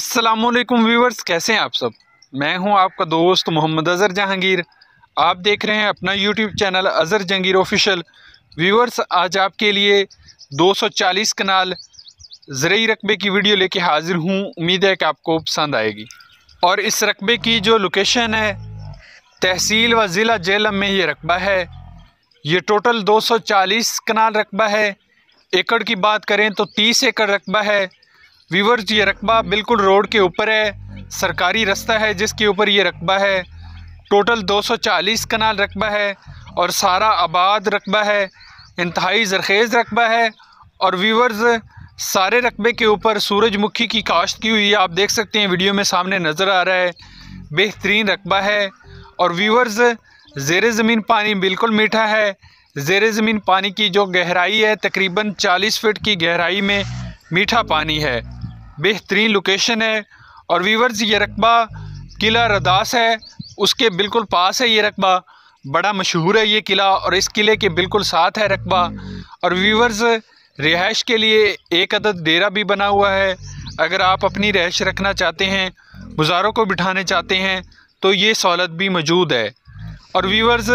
अस्सलाम वालेकुम व्यूवर्स कैसे हैं आप सब मैं हूं आपका दोस्त मोहम्मद अज़र जहांगीर आप देख रहे हैं अपना YouTube channel Azhar Jahangir official viewers आज आपके लिए 240 कनाल ज़रूरी रकबे की वीडियो लेके हाज़िर हूं उम्मीद है कि आपको पसंद आएगी और इस रकबे की जो लोकेशन है तहसील व ज़िला जेलम में ये रकबा है ये टोटल दो चालीस कनाल रकबा है एकड़ की बात करें तो तीस एकड़ रकबा है वीवर्स ये रकबा बिल्कुल रोड के ऊपर है सरकारी रास्ता है जिसके ऊपर ये रकबा है टोटल 240 कनाल रकबा है और सारा आबाद रकबा है इंतहाई जरखेज़ रकबा है और व्यूवर्स सारे रकबे के ऊपर सूरजमुखी की काश्त की हुई है आप देख सकते हैं वीडियो में सामने नज़र आ रहा है बेहतरीन रकबा है और व्यूवर्स जेर ज़मीन पानी बिल्कुल मीठा है जेर ज़मीन पानी की जो गहराई है तकरीबन 40 फीट की गहराई में मीठा पानी है बेहतरीन लोकेशन है और वीवर्स ये रकबा किला रदास है उसके बिल्कुल पास है ये रकबा बड़ा मशहूर है ये किला और इस किले के बिल्कुल साथ है रकबा और वीवर्स रिहाइश के लिए एक अदद डेरा भी बना हुआ है अगर आप अपनी रिहाइश रखना चाहते हैं गुजारों को बिठाने चाहते हैं तो ये सहूलत भी मौजूद है और वीवर्स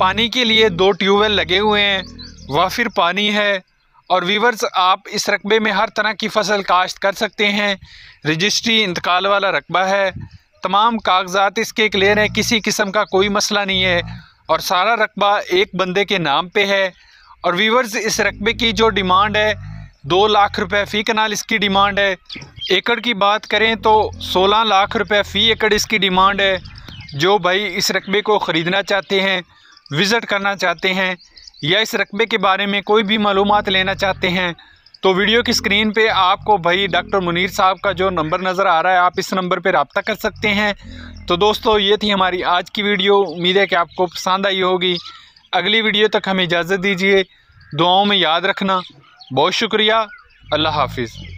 पानी के लिए दो ट्यूबवेल लगे हुए हैं वाफिर पानी है और वीवर्स आप इस रकबे में हर तरह की फसल काश्त कर सकते हैं रजिस्ट्री इंतकाल वाला रकबा है तमाम कागजात इसके क्लियर हैं किसी किस्म का कोई मसला नहीं है और सारा रकबा एक बंदे के नाम पे है और वीवर्स इस रकबे की जो डिमांड है दो लाख रुपए फ़ी कनाल इसकी डिमांड है एकड़ की बात करें तो सोलह लाख रुपए फ़ी एकड़ इसकी डिमांड है जो भाई इस रकबे को ख़रीदना चाहते हैं विज़िट करना चाहते हैं या इस रकबे के बारे में कोई भी मालूम लेना चाहते हैं तो वीडियो की स्क्रीन पे आपको भाई डॉक्टर मुनीर साहब का जो नंबर नज़र आ रहा है आप इस नंबर पे रबता कर सकते हैं तो दोस्तों ये थी हमारी आज की वीडियो उम्मीद है कि आपको पसंद आई होगी अगली वीडियो तक हमें इजाज़त दीजिए दुआओं में याद रखना बहुत शुक्रिया अल्लाह हाफिज़